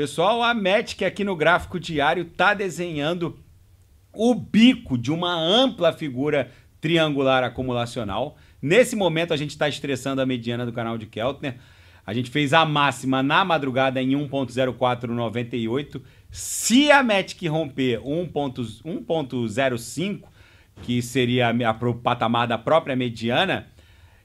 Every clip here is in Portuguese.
Pessoal, a MET, aqui no gráfico diário está desenhando o bico de uma ampla figura triangular acumulacional. Nesse momento, a gente está estressando a mediana do canal de Keltner. A gente fez a máxima na madrugada em 1.0498. Se a METIC romper 1.05, que seria a, o patamar da própria mediana,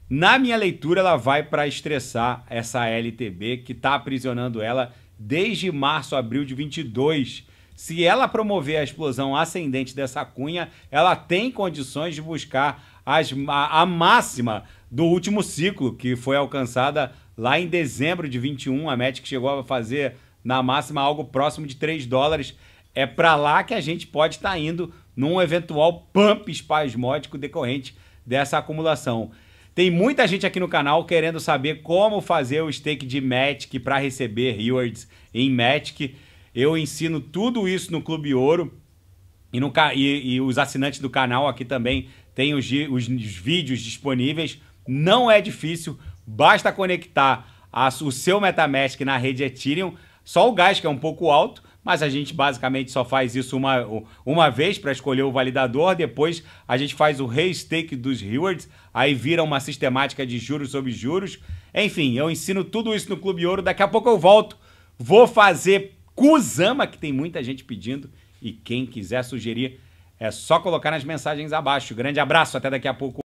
na minha leitura ela vai para estressar essa LTB que está aprisionando ela desde março, abril de 22. Se ela promover a explosão ascendente dessa cunha, ela tem condições de buscar as, a, a máxima do último ciclo, que foi alcançada lá em dezembro de 21. A Magic chegou a fazer na máxima algo próximo de 3 dólares. É para lá que a gente pode estar tá indo num eventual pump espasmódico decorrente dessa acumulação. Tem muita gente aqui no canal querendo saber como fazer o stake de Magic para receber rewards em Magic. Eu ensino tudo isso no Clube Ouro e, no, e, e os assinantes do canal aqui também têm os, os, os vídeos disponíveis. Não é difícil, basta conectar a, o seu Metamask na rede Ethereum, só o gás que é um pouco alto, mas a gente basicamente só faz isso uma, uma vez para escolher o validador, depois a gente faz o restake dos rewards, aí vira uma sistemática de juros sobre juros. Enfim, eu ensino tudo isso no Clube Ouro, daqui a pouco eu volto, vou fazer Kuzama, que tem muita gente pedindo, e quem quiser sugerir é só colocar nas mensagens abaixo. Grande abraço, até daqui a pouco.